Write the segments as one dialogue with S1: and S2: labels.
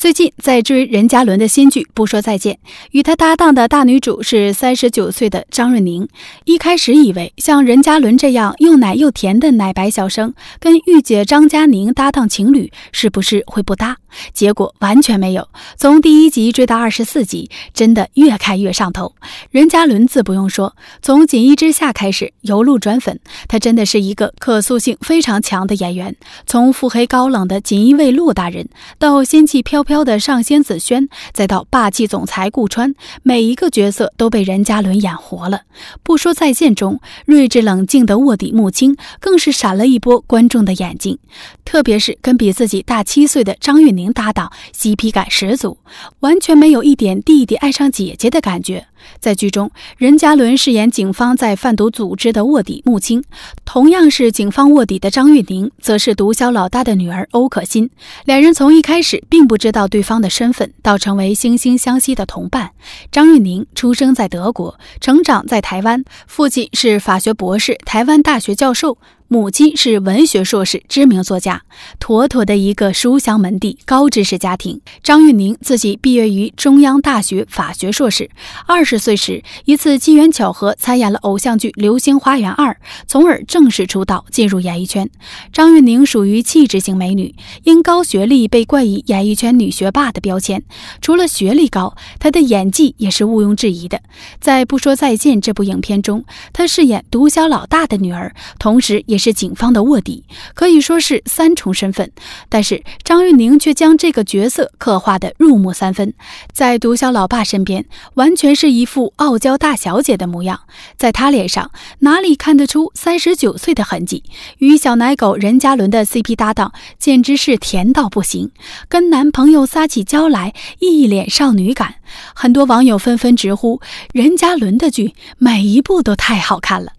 S1: 最近在追任嘉伦的新剧《不说再见》，与他搭档的大女主是三十九岁的张润宁。一开始以为像任嘉伦这样又奶又甜的奶白小生，跟御姐张嘉宁搭档情侣是不是会不搭？结果完全没有。从第一集追到二十四集，真的越看越上头。任嘉伦自不用说，从《锦衣之下》开始由路转粉，他真的是一个可塑性非常强的演员。从腹黑高冷的锦衣卫陆大人到仙气飘飘。飘的上仙紫萱，再到霸气总裁顾川，每一个角色都被任嘉伦演活了。不说再见中睿智冷静的卧底木青，更是闪了一波观众的眼睛。特别是跟比自己大七岁的张玉宁搭档，CP 感十足，完全没有一点弟弟爱上姐姐的感觉。在剧中，任嘉伦饰演警方在贩毒组织的卧底穆青，同样是警方卧底的张玉宁则是毒枭老大的女儿欧可欣。两人从一开始并不知道对方的身份，到成为惺惺相惜的同伴。张玉宁出生在德国，成长在台湾，父亲是法学博士，台湾大学教授。母亲是文学硕士，知名作家，妥妥的一个书香门第、高知识家庭。张玉宁自己毕业于中央大学法学硕士，二十岁时，一次机缘巧合参演了偶像剧《流星花园二》，从而正式出道，进入演艺圈。张玉宁属于气质型美女，因高学历被冠以演艺圈女学霸的标签。除了学历高，她的演技也是毋庸置疑的。在《不说再见》这部影片中，她饰演毒枭老大的女儿，同时也。是警方的卧底，可以说是三重身份，但是张玉宁却将这个角色刻画的入木三分。在毒枭老爸身边，完全是一副傲娇大小姐的模样，在他脸上哪里看得出三十九岁的痕迹？与小奶狗任嘉伦的 CP 搭档，简直是甜到不行，跟男朋友撒起娇来，一脸少女感。很多网友纷纷直呼任嘉伦的剧每一部都太好看了。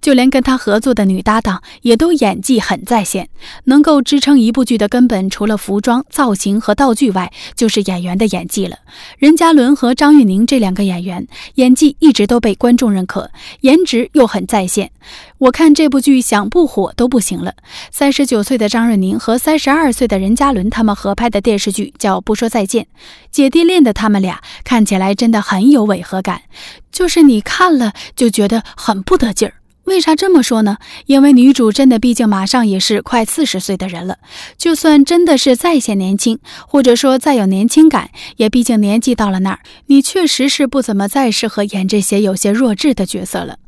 S1: 就连跟他合作的女搭档也都演技很在线。能够支撑一部剧的根本，除了服装造型和道具外，就是演员的演技了。任嘉伦和张玉宁这两个演员演技一直都被观众认可，颜值又很在线。我看这部剧想不火都不行了。三十九岁的张瑞宁和三十二岁的任嘉伦他们合拍的电视剧叫《不说再见》，姐弟恋的他们俩看起来真的很有违和感，就是你看了就觉得很不得劲儿。为啥这么说呢？因为女主真的，毕竟马上也是快四十岁的人了。就算真的是再显年轻，或者说再有年轻感，也毕竟年纪到了那儿，你确实是不怎么再适合演这些有些弱智的角色了。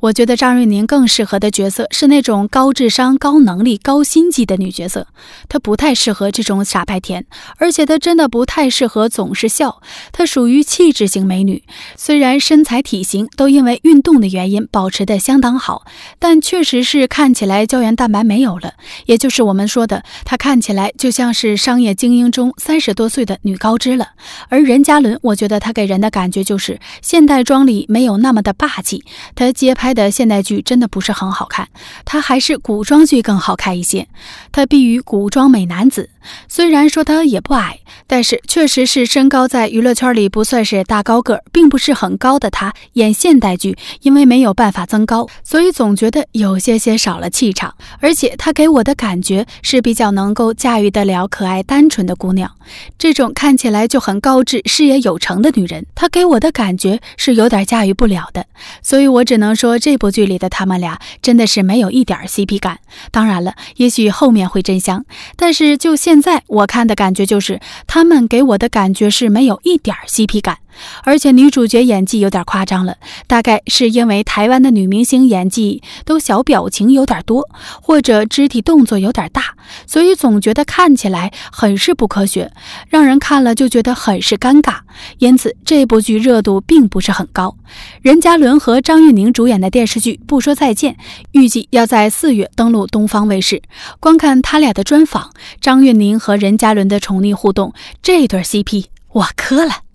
S1: 我觉得张瑞宁更适合的角色是那种高智商、高能力、高心机的女角色，她不太适合这种傻白甜，而且她真的不太适合总是笑。她属于气质型美女，虽然身材体型都因为运动的原因保持得相当好，但确实是看起来胶原蛋白没有了，也就是我们说的，她看起来就像是商业精英中三十多岁的女高枝了。而任嘉伦，我觉得他给人的感觉就是现代装里没有那么的霸气，他。街拍的现代剧真的不是很好看，他还是古装剧更好看一些。他毕业于古装美男子，虽然说他也不矮，但是确实是身高在娱乐圈里不算是大高个，并不是很高的。他演现代剧，因为没有办法增高，所以总觉得有些些少了气场。而且他给我的感觉是比较能够驾驭得了可爱单纯的姑娘，这种看起来就很高智、事业有成的女人，她给我的感觉是有点驾驭不了的，所以我只能。能说这部剧里的他们俩真的是没有一点 CP 感？当然了，也许后面会真香，但是就现在我看的感觉就是，他们给我的感觉是没有一点 CP 感。而且女主角演技有点夸张了，大概是因为台湾的女明星演技都小表情有点多，或者肢体动作有点大，所以总觉得看起来很是不科学，让人看了就觉得很是尴尬。因此这部剧热度并不是很高。任嘉伦和张玉宁主演的电视剧《不说再见》预计要在四月登陆东方卫视。观看他俩的专访，张玉宁和任嘉伦的宠溺互动，这对 CP 我磕了。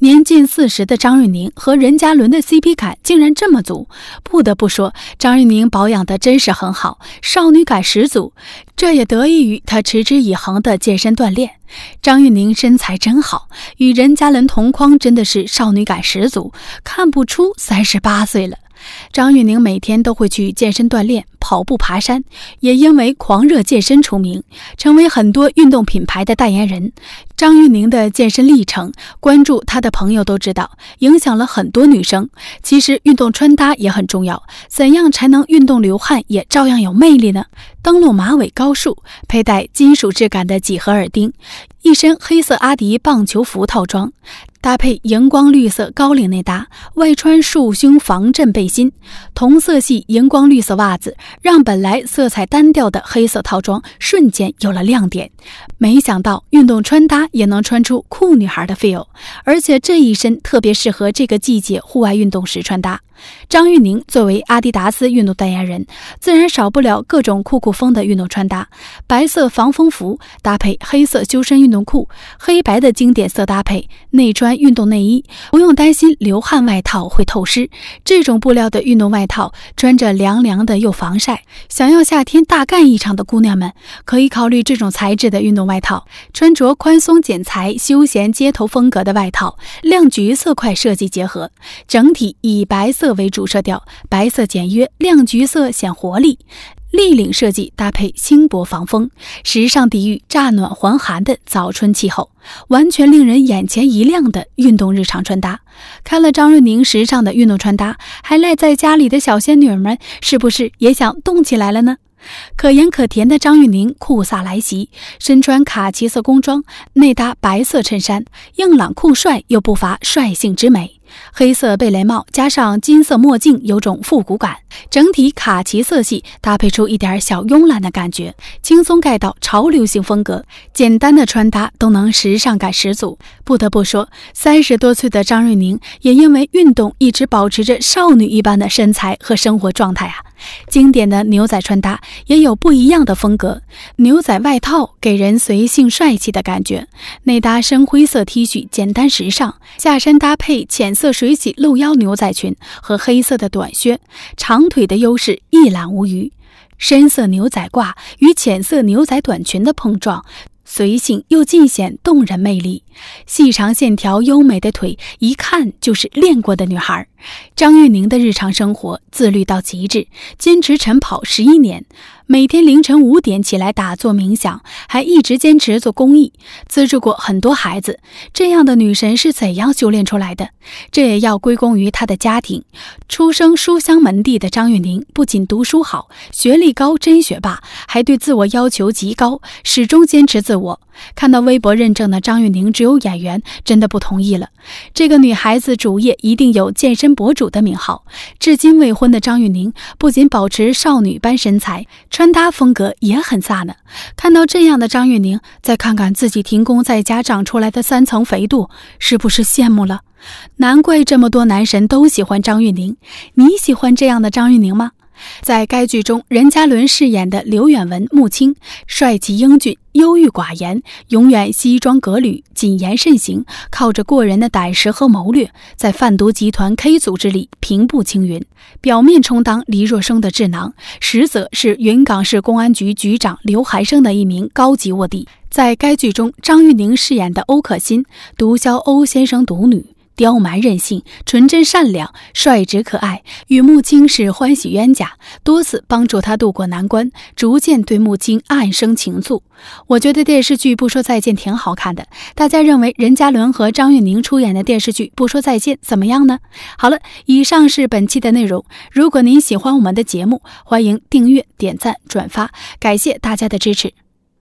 S1: 年近四十的张瑞宁和任嘉伦的 CP 感竟然这么足，不得不说张瑞宁保养得真是很好，少女感十足，这也得益于她持之以恒的健身锻炼。张瑞宁身材真好，与任嘉伦同框真的是少女感十足，看不出三十八岁了。张瑞宁每天都会去健身锻炼，跑步、爬山，也因为狂热健身出名，成为很多运动品牌的代言人。张玉宁的健身历程，关注她的朋友都知道，影响了很多女生。其实运动穿搭也很重要，怎样才能运动流汗也照样有魅力呢？灯笼马尾高束，佩戴金属质感的几何耳钉，一身黑色阿迪棒球服套装，搭配荧光绿色高领内搭，外穿束胸防震背心，同色系荧光绿色袜子，让本来色彩单调的黑色套装瞬间有了亮点。没想到运动穿搭。也能穿出酷女孩的 feel，而且这一身特别适合这个季节户外运动时穿搭。张玉宁作为阿迪达斯运动代言人，自然少不了各种酷酷风的运动穿搭。白色防风服搭配黑色修身运动裤，黑白的经典色搭配，内穿运动内衣，不用担心流汗外套会透湿。这种布料的运动外套，穿着凉凉的又防晒。想要夏天大干一场的姑娘们，可以考虑这种材质的运动外套。穿着宽松剪裁、休闲街头风格的外套，亮橘色块设计结合，整体以白色。色为主色调，白色简约，亮橘色显活力，立领设计搭配轻薄防风，时尚抵御乍暖还寒的早春气候，完全令人眼前一亮的运动日常穿搭。看了张瑞宁时尚的运动穿搭，还赖在家里的小仙女们，是不是也想动起来了呢？可盐可甜的张玉宁酷飒来袭，身穿卡其色工装，内搭白色衬衫，硬朗酷帅又不乏率性之美。黑色贝雷帽加上金色墨镜，有种复古感。整体卡其色系搭配出一点小慵懒的感觉，轻松盖到潮流型风格。简单的穿搭都能时尚感十足。不得不说，三十多岁的张瑞宁也因为运动，一直保持着少女一般的身材和生活状态啊。经典的牛仔穿搭也有不一样的风格，牛仔外套给人随性帅气的感觉，内搭深灰色 T 恤，简单时尚，下身搭配浅色水洗露腰牛仔裙和黑色的短靴，长腿的优势一览无余。深色牛仔褂与浅色牛仔短裙的碰撞。随性又尽显动人魅力，细长线条优美的腿，一看就是练过的女孩。张玉宁的日常生活自律到极致，坚持晨跑十一年。每天凌晨五点起来打坐冥想，还一直坚持做公益，资助过很多孩子。这样的女神是怎样修炼出来的？这也要归功于她的家庭。出生书香门第的张玉宁，不仅读书好，学历高，真学霸，还对自我要求极高，始终坚持自我。看到微博认证的张玉宁只有演员，真的不同意了。这个女孩子主业一定有健身博主的名号。至今未婚的张玉宁，不仅保持少女般身材。穿搭风格也很飒呢。看到这样的张玉宁，再看看自己停工在家长出来的三层肥肚，是不是羡慕了？难怪这么多男神都喜欢张玉宁。你喜欢这样的张玉宁吗？在该剧中，任嘉伦饰演的刘远文穆青，帅气英俊，忧郁寡言，永远西装革履，谨言慎行，靠着过人的胆识和谋略，在贩毒集团 K 组织里平步青云。表面充当黎若生的智囊，实则是云冈市公安局局长刘寒生的一名高级卧底。在该剧中，张玉宁饰演的欧可欣，毒枭欧先生独女。刁蛮任性、纯真善良、率直可爱，与木青是欢喜冤家，多次帮助他渡过难关，逐渐对木青暗生情愫。我觉得电视剧《不说再见》挺好看的，大家认为任嘉伦和张玉宁出演的电视剧《不说再见》怎么样呢？好了，以上是本期的内容。如果您喜欢我们的节目，欢迎订阅、点赞、转发，感谢大家的支持。